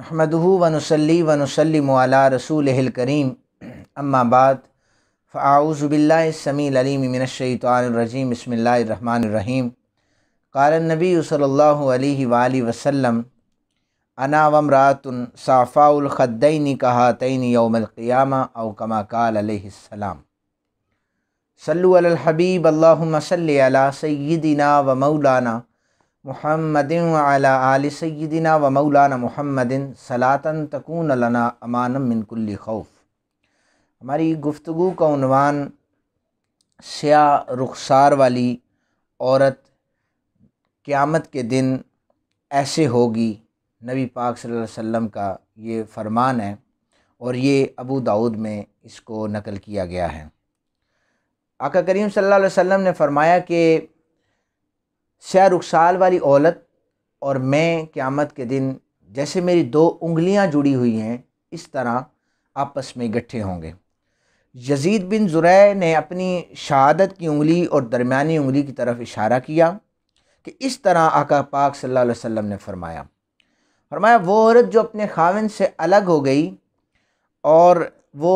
नहमदहू वनसली वनसलम आला रसूल करीम अम्माबाद फ़ाऊज़बिल्लासमीलमिनशैतरजीम बसमीम क़ालनबी सल्ला वसम अना वमरातन साफ़ाउलख़दैनी कहा तैन योमक़ियामा अवकमा कालम सल्लु अलहबीब अल्लाम सल सैदिना व मौलाना मोहम्मदिन वाला आल सैदिना व मौलाना मोहम्मदिन सलातन तकून लना अमान मिनकुल्ली खौफ हमारी गुफ्तु का उनवान स्याह रुखसार वाली औरत क़्यामत के दिन ऐसे होगी नबी पाक सल्लल्लाहु अलैहि वसल्लम का ये फरमान है और ये अबू दाऊद में इसको नकल किया गया है आका करीम सल्लल्लाहु अलैहि वसल्लम ने फरमाया कि शह रुखसाल वाली औलत और मैं क़्यामत के दिन जैसे मेरी दो उंगलियां जुड़ी हुई हैं इस तरह आपस में इकट्ठे होंगे यजीद बिन जुरै ने अपनी शहादत की उंगली और दरमियानी उंगली की तरफ इशारा किया कि इस तरह आका पाक सल्लल्लाहु अलैहि वसल्लम ने फरमाया फरमाया वो औरत जो अपने खाविन से अलग हो गई और वो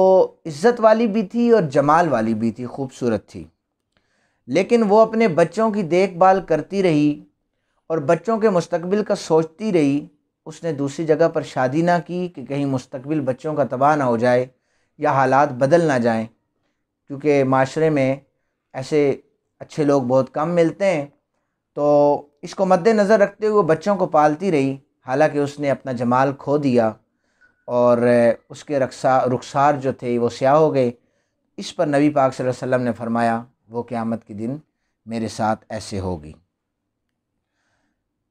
इज़्ज़त वाली भी थी और जमाल वाली भी थी खूबसूरत थी लेकिन वो अपने बच्चों की देखभाल करती रही और बच्चों के मुस्तबिल का सोचती रही उसने दूसरी जगह पर शादी ना की कि कहीं मुस्तकबिल बच्चों का तबाह ना हो जाए या हालात बदल ना जाएं क्योंकि माशरे में ऐसे अच्छे लोग बहुत कम मिलते हैं तो इसको मद्देनज़र रखते हुए बच्चों को पालती रही हालांकि उसने अपना जमाल खो दिया और उसके रक्सा रुखसार जो थे वो स्याह हो गए इस पर नबी पाक सल्लल्लाहु अलैहि वसल्लम ने फरमाया वो क़्यामत के दिन मेरे साथ ऐसे होगी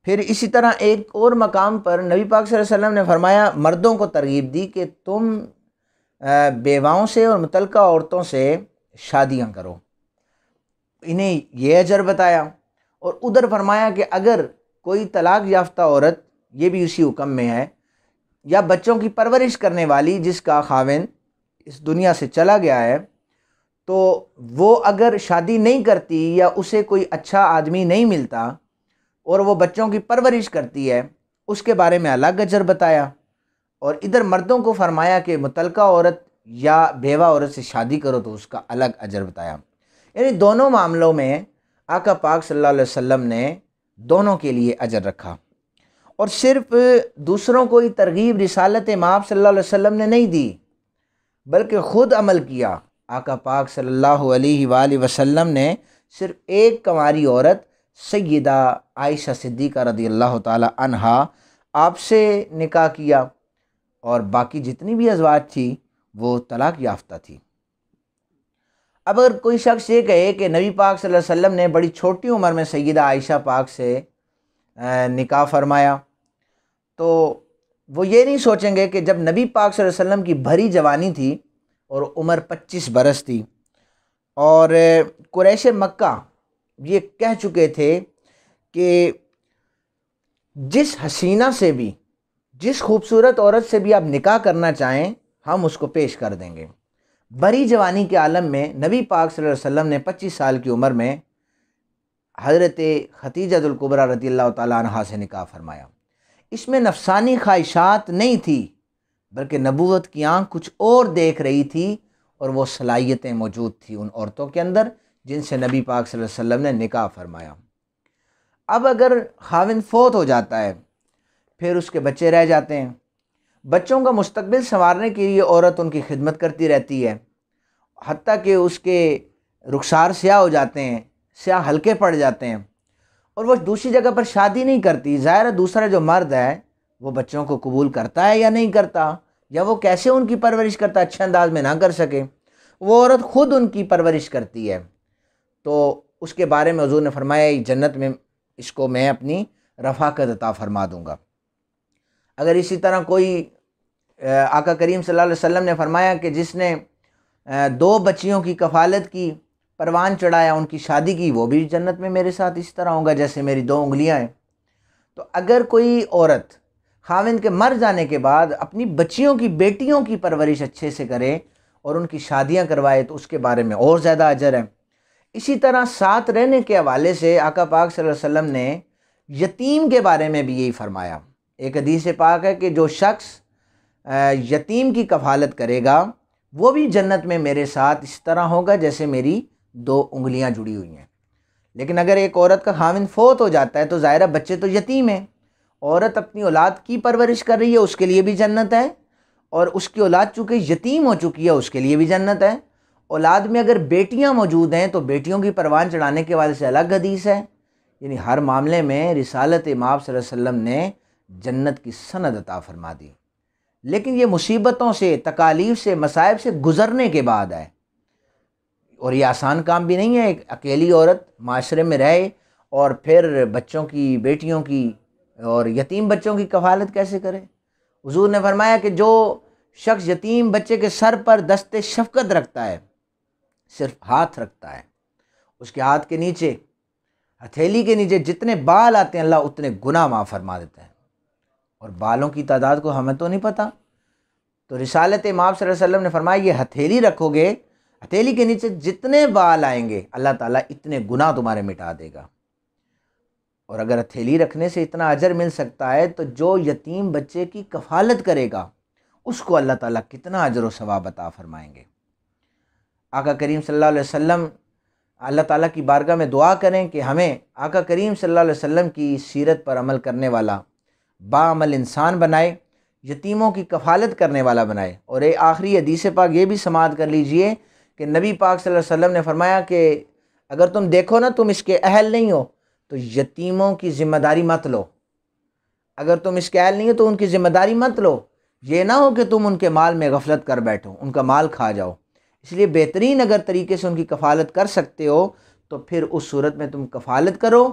फिर इसी तरह एक और मकाम पर नबी पाक वसल्लम ने फरमाया मर्दों को तरगीब दी कि तुम बेवाओं से और मुतलका औरतों से शादियां करो इन्हें यह अजर बताया और उधर फरमाया कि अगर कोई तलाक याफ्ता औरत ये भी उसी हुक्म में है या बच्चों की परवरिश करने वाली जिसका खाविन इस दुनिया से चला गया है तो वो अगर शादी नहीं करती या उसे कोई अच्छा आदमी नहीं मिलता और वो बच्चों की परवरिश करती है उसके बारे में अलग अजर बताया और इधर मर्दों को फरमाया कि मुतलका औरत या बेवा औरत से शादी करो तो उसका अलग अजर बताया यानी दोनों मामलों में आका पाक सल्लल्लाहु अलैहि वसल्लम ने दोनों के लिए अजर रखा और सिर्फ दूसरों को ही तरगीब रिसालत माप सल्लल्लाहु अलैहि वसल्लम ने नहीं दी बल्कि ख़ुद अमल किया आका पाक सल्लल्लाहु अलैहि वसल्लम ने सिर्फ एक कमारी औरत सैदा आयशा सिद्दीक़ा रदी अल्लाह तहा आपसे निकाह किया और बाकी जितनी भी अजवाज थी वो तलाक याफ्ता थी अब अगर कोई शख्स ये कहे कि नबी पाक सल्लल्लाहु अलैहि वसल्लम ने बड़ी छोटी उम्र में सैदा आयशा पाक से निकाह फरमाया तो वो ये नहीं सोचेंगे कि जब नबी पाक सल्लल्लाहु अलैहि वसल्लम की भरी जवानी थी और उम्र पच्चीस बरस थी और क्रैश मक्का ये कह चुके थे कि जिस हसीना से भी जिस खूबसूरत औरत से भी आप निकाह करना चाहें हम उसको पेश कर देंगे बड़ी जवानी के आलम में नबी पाक सल्लल्लाहु अलैहि वसल्लम ने 25 साल की उम्र में हज़रत खतीजतुल्कुबरा रदी तह से निकाह फरमाया इसमें नफसानी ख्वाहिशात नहीं थी बल्कि नबूत की आंख कुछ और देख रही थी और वो सलाहियतें मौजूद थी उन औरतों के अंदर जिनसे नबी पाक सल्लल्लाहु अलैहि वसल्लम ने निकाह फरमाया अब अगर खाविन फोत हो जाता है फिर उसके बच्चे रह जाते हैं बच्चों का मुस्तबिल संवारने के लिए औरत उनकी खिदमत करती रहती है हती कि उसके रुखसार स्याह हो जाते हैं स्याह हल्के पड़ जाते हैं और वह दूसरी जगह पर शादी नहीं करती ज़ाहिर दूसरा जो मर्द है वो बच्चों को कबूल करता है या नहीं करता या वो कैसे उनकी परवरिश करता अच्छे अंदाज में ना कर सके वो औरत ख़ुद उनकी परवरिश करती है तो उसके बारे में हजूर ने फरमाया जन्नत में इसको मैं अपनी रफाकत अता फरमा दूँगा अगर इसी तरह कोई आका करीम सल वम ने फरमाया कि जिसने दो बच्चियों की कफालत की परवान चढ़ाया उनकी शादी की वो भी जन्नत में मेरे साथ इस तरह होगा जैसे मेरी दो उंगलियाँ हैं तो अगर कोई औरत खाविंद के मर जाने के बाद अपनी बच्चियों की बेटियों की परवरिश अच्छे से करे और उनकी शादियां करवाए तो उसके बारे में और ज़्यादा अजर है इसी तरह साथ रहने के हवाले से आका पाक सल्लल्लाहु अलैहि वसल्लम ने यतीम के बारे में भी यही फरमाया एक हदीस पाक है कि जो शख्स यतीम की कफालत करेगा वो भी जन्नत में मेरे साथ इस तरह होगा जैसे मेरी दो उंगलियां जुड़ी हुई हैं लेकिन अगर एक औरत का खाविंद फोत हो जाता है तो ज़ाहिर बच्चे तो यतीम हैं औरत अपनी औलाद की परवरिश कर रही है उसके लिए भी जन्नत है और उसकी औलाद चूँकि यतीम हो चुकी है उसके लिए भी जन्नत है औलाद में अगर बेटियाँ मौजूद हैं तो बेटियों की परवान चढ़ाने के वाले से अलग हदीस है यानी हर मामले में रिसालत इमाम सल्लम ने जन्नत की सनद अता फरमा दी लेकिन ये मुसीबतों से तकालीफ से मसायब से गुज़रने के बाद आए और ये आसान काम भी नहीं है एक अकेली औरत माशरे में रहे और फिर बच्चों की बेटियों की और यतीम बच्चों की कफालत कैसे करें हजूर ने फरमाया कि जो शख्स यतीम बच्चे के सर पर दस्ते शफकत रखता है सिर्फ हाथ रखता है उसके हाथ के नीचे हथेली के नीचे जितने बाल आते हैं अल्लाह उतने गुना माँ फरमा देता है और बालों की तादाद को हमें तो नहीं पता तो रिसालत इमाम वसल्लम ने फरमाया ये हथेली रखोगे हथेली के नीचे जितने बाल आएंगे अल्लाह ताला इतने गुना तुम्हारे मिटा देगा और अगर हथेली रखने से इतना अजर मिल सकता है तो जो यतीम बच्चे की कफालत करेगा उसको अल्लाह ताला कितना अजर व सवाब अता फरमाएंगे आका करीम सल्लल्लाहु अलैहि वसल्लम अल्लाह ताला की बारगाह में दुआ करें कि हमें आका करीम सल्लल्लाहु अलैहि वसल्लम की सीरत पर अमल करने वाला बामल इंसान बनाए यतीमों की कफालत करने वाला बनाए और ये आखिरी हदीस पाक ये भी समात कर लीजिए कि नबी पाक सल्लल्लाहु अलैहि वसल्लम ने फरमाया कि अगर तुम देखो ना तुम इसके अहल नहीं हो तो यतीमों की ज़िम्मेदारी मत लो अगर तुम इसकैल नहीं हो तो उनकी ज़िम्मेदारी मत लो ये ना हो कि तुम उनके माल में गफलत कर बैठो उनका माल खा जाओ इसलिए बेहतरीन अगर तरीके से उनकी कफ़ालत कर सकते हो तो फिर उस सूरत में तुम कफ़ालत करो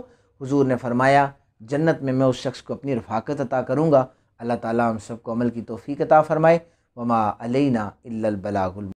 हुजूर ने फरमाया जन्नत में मैं उस शख्स को अपनी रफाकत अता करूँगा अल्लाह ताला हम सबको अमल की तोफ़ी अता फ़रमाए वमा अलैना इल्लल बलागुल